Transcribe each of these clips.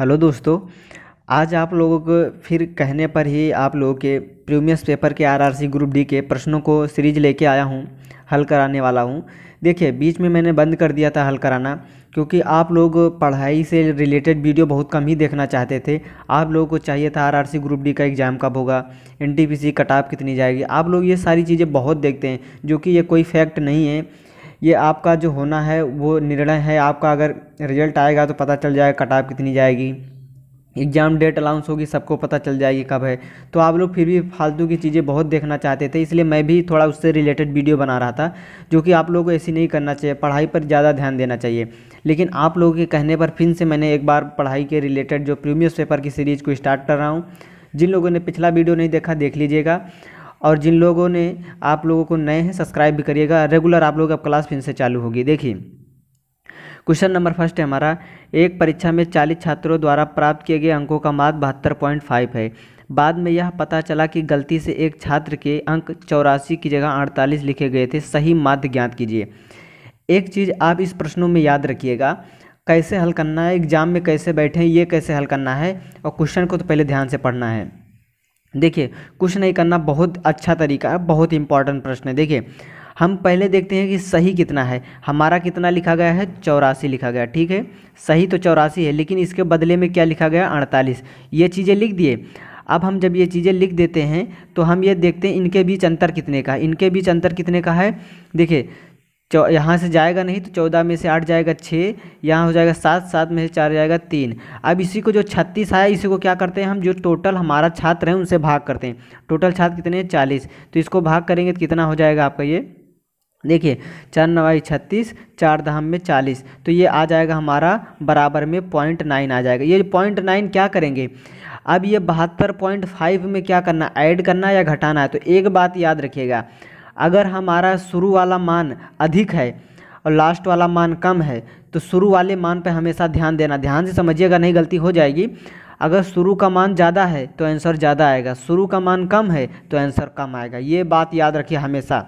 hello दोस्तों आज आप लोगों को फिर कहने पर ही आप लोगों के प्रीमियस पेपर के आरआरसी ग्रुप डी के प्रश्नों को सीरीज लेके आया हूँ हल कराने वाला हूँ देखिए बीच में मैंने बंद कर दिया था हल कराना क्योंकि आप लोग पढ़ाई से रिलेटेड वीडियो बहुत कम ही देखना चाहते थे आप लोगों को चाहिए था आरआरसी ग्रुप डी का एग्ज़ाम कब होगा N T P C cutoff कितनी जाएगी आप लोग ये सारी चीज़ें बहुत देखते हैं जो कि ये कोई फैक्ट नहीं है ये आपका जो होना है वो निर्णय है आपका अगर रिजल्ट आएगा तो पता चल जाएगा कटाप कितनी जाएगी एग्ज़ाम डेट अलाउंस होगी सबको पता चल जाएगी कब है तो आप लोग फिर भी फालतू की चीज़ें बहुत देखना चाहते थे इसलिए मैं भी थोड़ा उससे रिलेटेड वीडियो बना रहा था जो कि आप लोगों को ऐसी नहीं करना चाहिए पढ़ाई पर ज़्यादा ध्यान देना चाहिए लेकिन आप लोगों के कहने पर फिर से मैंने एक बार पढ़ाई के रिलेटेड जो प्रीवियस पेपर की सीरीज़ को स्टार्ट कर रहा हूँ जिन लोगों ने पिछला वीडियो नहीं देखा देख लीजिएगा और जिन लोगों ने आप लोगों को नए हैं सब्सक्राइब भी करिएगा रेगुलर आप लोगों की क्लास फिर से चालू होगी देखिए क्वेश्चन नंबर फर्स्ट है हमारा एक परीक्षा में चालीस छात्रों द्वारा प्राप्त किए गए अंकों का मात बहत्तर पॉइंट फाइव है बाद में यह पता चला कि गलती से एक छात्र के अंक चौरासी की जगह अड़तालीस लिखे गए थे सही माध्य ज्ञात कीजिए एक चीज़ आप इस प्रश्नों में याद रखिएगा कैसे हल करना है एग्जाम में कैसे बैठे ये कैसे हल करना है और क्वेश्चन को तो पहले ध्यान से पढ़ना है देखिए कुछ नहीं करना बहुत अच्छा तरीका है बहुत इंपॉर्टेंट प्रश्न है देखिए हम पहले देखते हैं कि सही कितना है हमारा कितना लिखा गया है चौरासी लिखा गया ठीक है सही तो चौरासी है लेकिन इसके बदले में क्या लिखा गया अड़तालीस ये चीज़ें लिख दिए अब हम जब ये चीज़ें लिख देते हैं तो हम ये देखते हैं इनके बीच अंतर कितने का है इनके बीच अंतर कितने का है देखिए चौ यहाँ से जाएगा नहीं तो चौदह में से आठ जाएगा छः यहाँ हो जाएगा सात सात में से चार जाएगा तीन अब इसी को जो छत्तीस आया इसी को क्या करते हैं हम जो टोटल हमारा छात्र है उनसे भाग करते हैं टोटल छात्र कितने हैं चालीस तो इसको भाग करेंगे तो कितना हो जाएगा आपका ये देखिए चार नवाई छत्तीस चार दहम में चालीस तो ये आ जाएगा हमारा बराबर में पॉइंट नाइन आ जाएगा ये पॉइंट नाइन क्या करेंगे अब ये बहत्तर पॉइंट फाइव में क्या करना ऐड करना या घटाना है तो एक बात याद रखिएगा अगर हमारा शुरू वाला मान अधिक है और लास्ट वाला मान कम है तो शुरू वाले मान पर हमेशा ध्यान देना ध्यान से समझिएगा नहीं गलती हो जाएगी अगर शुरू का मान ज़्यादा है तो आंसर ज़्यादा आएगा शुरू का मान कम है तो आंसर कम आएगा ये बात याद रखिए हमेशा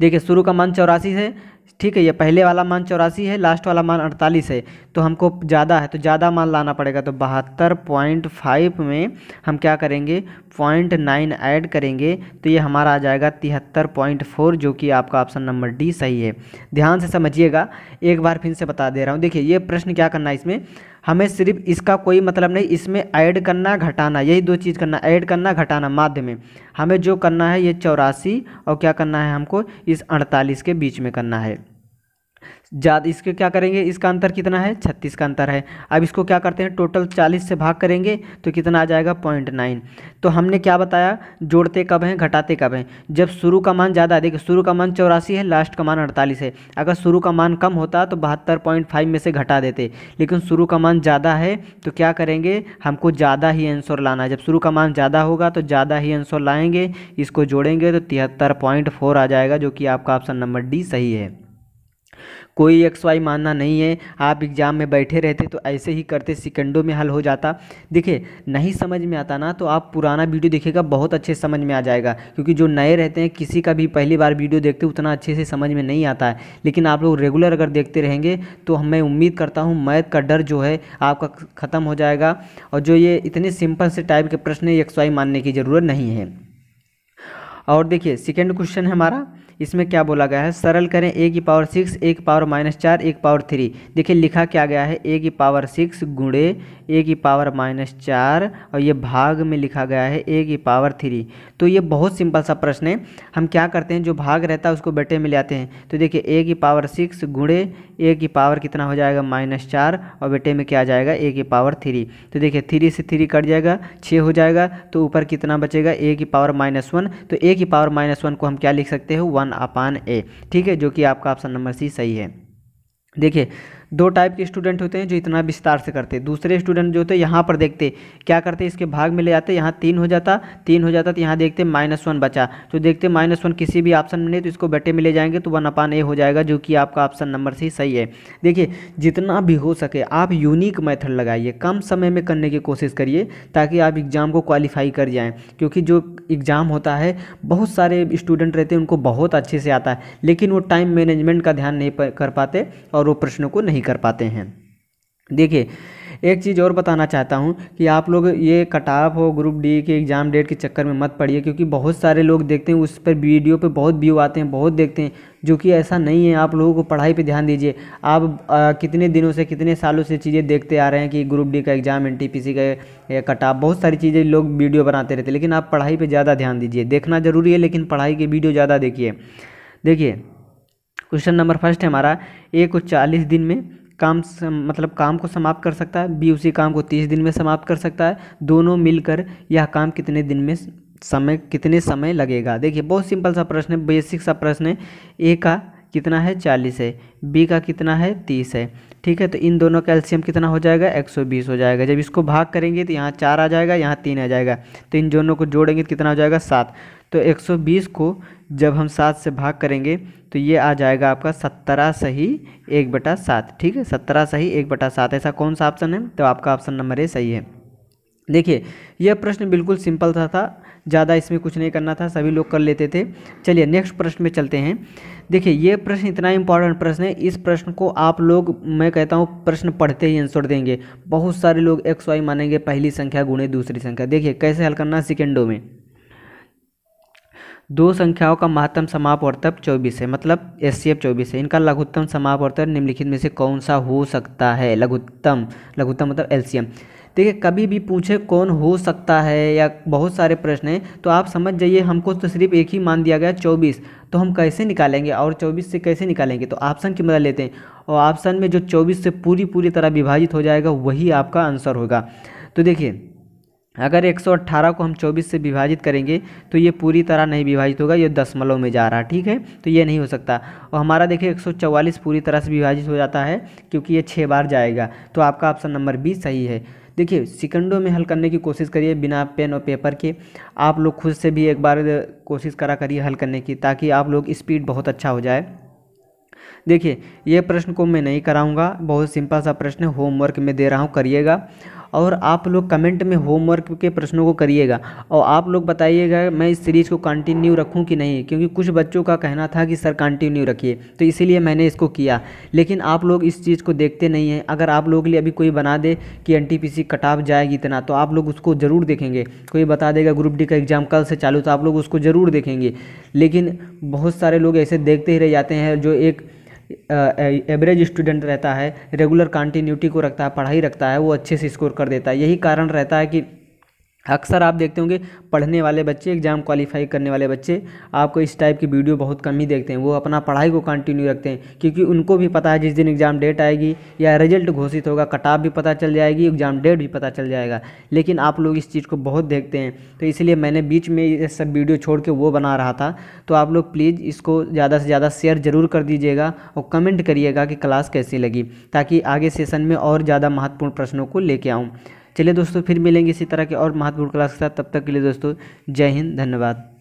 देखिए शुरू का मान चौरासी है ठीक है ये पहले वाला मान चौरासी है लास्ट वाला मान अड़तालीस है तो हमको ज़्यादा है तो ज़्यादा मान लाना पड़ेगा तो बहत्तर पॉइंट फाइव में हम क्या करेंगे पॉइंट नाइन ऐड करेंगे तो ये हमारा आ जाएगा तिहत्तर पॉइंट फोर जो कि आपका ऑप्शन नंबर डी सही है ध्यान से समझिएगा एक बार फिर से बता दे रहा हूँ देखिए ये प्रश्न क्या करना है इसमें हमें सिर्फ इसका कोई मतलब नहीं इसमें ऐड करना घटाना यही दो चीज़ करना ऐड करना घटाना माध्य में हमें जो करना है ये चौरासी और क्या करना है हमको इस अड़तालीस के बीच में करना है ज़्यादा इसके क्या करेंगे इसका अंतर कितना है छत्तीस का अंतर है अब इसको क्या करते हैं टोटल चालीस से भाग करेंगे तो कितना आ जाएगा पॉइंट नाइन तो हमने क्या बताया जोड़ते कब हैं घटाते कब हैं जब शुरू का मान ज़्यादा देखिए शुरू का मान चौरासी है लास्ट का मान अड़तालीस है अगर शुरू का मान कम होता तो बहत्तर पॉइंट फाइव में से घटा देते लेकिन शुरू का मान ज़्यादा है तो क्या करेंगे हमको ज़्यादा ही आंसर लाना है जब शुरू का मान ज़्यादा होगा तो ज़्यादा ही आंसर लाएंगे इसको जोड़ेंगे तो तिहत्तर पॉइंट फोर आ जाएगा जो कि आपका ऑप्शन नंबर डी सही है कोई एक्स वाई मानना नहीं है आप एग्ज़ाम में बैठे रहते तो ऐसे ही करते सेकेंडों में हल हो जाता देखिए नहीं समझ में आता ना तो आप पुराना वीडियो देखेगा बहुत अच्छे समझ में आ जाएगा क्योंकि जो नए रहते हैं किसी का भी पहली बार वीडियो देखते उतना अच्छे से समझ में नहीं आता है लेकिन आप लोग रेगुलर अगर देखते रहेंगे तो मैं उम्मीद करता हूँ मैथ का डर जो है आपका ख़त्म हो जाएगा और जो ये इतने सिंपल से टाइप के प्रश्न एक्स वाई मानने की ज़रूरत नहीं है और देखिए सेकेंड क्वेश्चन है हमारा इसमें क्या बोला गया है सरल करें ए की पावर सिक्स एक पावर माइनस चार एक पावर थ्री देखिए लिखा क्या गया है ए की पावर सिक्स गुणे ए की पावर माइनस चार और ये भाग में लिखा गया है ए की पावर थ्री तो ये बहुत सिंपल सा प्रश्न है हम क्या करते हैं जो भाग रहता है उसको बेटे में ले आते हैं तो देखिए ए की पावर सिक्स गुणे ए की पावर कितना हो जाएगा माइनस चार और बेटे में क्या आ जाएगा ए की पावर थ्री तो देखिए थ्री से थ्री कट जाएगा छः हो जाएगा तो ऊपर कितना बचेगा ए की पावर माइनस वन तो ए की पावर माइनस वन को हम क्या लिख सकते हो वन अपान ए ठीक है जो कि आपका ऑप्शन नंबर सी सही है देखिए दो टाइप के स्टूडेंट होते हैं जो इतना विस्तार से करते दूसरे स्टूडेंट जो होते यहाँ पर देखते क्या करते इसके भाग में ले जाते यहाँ तीन हो जाता तीन हो जाता तो यहाँ देखते माइनस वन बचा तो देखते माइनस वन किसी भी ऑप्शन में नहीं तो इसको बटे में ले जाएंगे तो वन अपान ए हो जाएगा जो कि आपका ऑप्शन नंबर सी सही है देखिए जितना भी हो सके आप यूनिक मैथड लगाइए कम समय में करने की कोशिश करिए ताकि आप एग्ज़ाम को क्वालिफाई कर जाएँ क्योंकि जो एग्ज़ाम होता है बहुत सारे स्टूडेंट रहते हैं उनको बहुत अच्छे से आता है लेकिन वो टाइम मैनेजमेंट का ध्यान नहीं कर पाते और वो प्रश्नों को नहीं नहीं कर पाते हैं देखिए एक चीज़ और बताना चाहता हूँ कि आप लोग ये कटाप हो ग्रुप डी के एग्ज़ाम डेट के चक्कर में मत पड़िए क्योंकि बहुत सारे लोग देखते हैं उस पर वीडियो पे बहुत व्यू आते हैं बहुत देखते हैं जो कि ऐसा नहीं है आप लोगों को पढ़ाई पे ध्यान दीजिए आप आ, कितने दिनों से कितने सालों से चीज़ें देखते आ रहे हैं कि ग्रुप डी का exam N T P C का कट बहुत सारी चीज़ें लोग वीडियो बनाते रहते लेकिन आप पढ़ाई पर ज़्यादा ध्यान दीजिए देखना ज़रूरी है लेकिन पढ़ाई की वीडियो ज़्यादा देखिए देखिए क्वेश्चन नंबर फर्स्ट है हमारा ए को चालीस दिन में काम मतलब काम को समाप्त कर सकता है बी उसी काम को तीस दिन में समाप्त कर सकता है दोनों मिलकर यह काम कितने दिन में समय कितने समय लगेगा देखिए बहुत सिंपल सा प्रश्न है बेसिक सा प्रश्न है ए का कितना है चालीस है बी का कितना है तीस है ठीक है तो इन दोनों का एल्शियम कितना हो जाएगा एक सौ बीस हो जाएगा जब इसको भाग करेंगे तो यहाँ चार आ जाएगा यहाँ तीन आ जाएगा तो इन दोनों को जोड़ेंगे तो कितना हो जाएगा सात तो 120 को जब हम सात से भाग करेंगे तो ये आ जाएगा आपका सत्रह सही एक बटा सात ठीक है सत्रह सही एक बटा सात ऐसा कौन सा ऑप्शन है तो आपका ऑप्शन नंबर ए सही है देखिए यह प्रश्न बिल्कुल सिंपल सा था ज़्यादा इसमें कुछ नहीं करना था सभी लोग कर लेते थे चलिए नेक्स्ट प्रश्न में चलते हैं देखिए ये प्रश्न इतना इंपॉर्टेंट प्रश्न है इस प्रश्न को आप लोग मैं कहता हूँ प्रश्न पढ़ते ही आंसर देंगे बहुत सारे लोग एक्स वाई मानेंगे पहली संख्या गुणे दूसरी संख्या देखिए कैसे हल करना सेकेंडों में दो संख्याओं का महत्तम समापवर्तक चौबीस है मतलब एस सी एफ चौबीस है इनका लघुत्तम समापवर्तक निम्नलिखित में से कौन सा हो सकता है लघुत्तम लघुत्तम मतलब एम देखिए कभी भी पूछे कौन हो सकता है या बहुत सारे प्रश्न हैं तो आप समझ जाइए हमको तो सिर्फ एक ही मान दिया गया चौबीस तो हम कैसे निकालेंगे और चौबीस से कैसे निकालेंगे तो ऑप्शन की मदद लेते हैं और ऑप्शन में जो चौबीस से पूरी पूरी तरह विभाजित हो जाएगा वही आपका आंसर होगा तो देखिए अगर 118 को हम 24 से विभाजित करेंगे तो ये पूरी तरह नहीं विभाजित होगा ये दशमलव में जा रहा है ठीक है तो ये नहीं हो सकता और हमारा देखिए 144 पूरी तरह से विभाजित हो जाता है क्योंकि ये छः बार जाएगा तो आपका ऑप्शन नंबर बी सही है देखिए सिकंडों में हल करने की कोशिश करिए बिना पेन और पेपर के आप लोग खुद से भी एक बार कोशिश करा करिए हल करने की ताकि आप लोग स्पीड बहुत अच्छा हो जाए देखिए ये प्रश्न को मैं नहीं कराऊंगा बहुत सिंपल सा प्रश्न होमवर्क में दे रहा हूँ करिएगा और आप लोग कमेंट में होमवर्क के प्रश्नों को करिएगा और आप लोग बताइएगा मैं इस सीरीज़ को कंटिन्यू रखूँ कि नहीं क्योंकि कुछ बच्चों का कहना था कि सर कंटिन्यू रखिए तो इसीलिए मैंने इसको किया लेकिन आप लोग इस चीज़ को देखते नहीं हैं अगर आप लोग लिए अभी कोई बना दे कि एन टी ऑफ जाएगी इतना तो आप लोग उसको ज़रूर देखेंगे कोई बता देगा ग्रुप डी का एग्ज़ाम कल से चालू तो आप लोग उसको ज़रूर देखेंगे लेकिन बहुत सारे लोग ऐसे देखते ही रह जाते हैं जो एक एवरेज स्टूडेंट रहता है रेगुलर कंटिन्यूटी को रखता है पढ़ाई रखता है वो अच्छे से स्कोर कर देता है यही कारण रहता है कि अक्सर आप देखते होंगे पढ़ने वाले बच्चे एग्ज़ाम क्वालिफाई करने वाले बच्चे आपको इस टाइप की वीडियो बहुत कम ही देखते हैं वो अपना पढ़ाई को कंटिन्यू रखते हैं क्योंकि उनको भी पता है जिस दिन एग्ज़ाम डेट आएगी या रिजल्ट घोषित होगा कटाप भी पता चल जाएगी एग्ज़ाम डेट भी पता चल जाएगा लेकिन आप लोग इस चीज़ को बहुत देखते हैं तो इसलिए मैंने बीच में ये सब वीडियो छोड़ के वो बना रहा था तो आप लोग प्लीज़ इसको ज़्यादा से ज़्यादा शेयर ज़रूर कर दीजिएगा और कमेंट करिएगा कि क्लास कैसी लगी ताकि आगे सेशन में और ज़्यादा महत्वपूर्ण प्रश्नों को लेके आऊँ चलिए दोस्तों फिर मिलेंगे इसी तरह के और महत्वपूर्ण क्लास के साथ तब तक के लिए दोस्तों जय हिंद धन्यवाद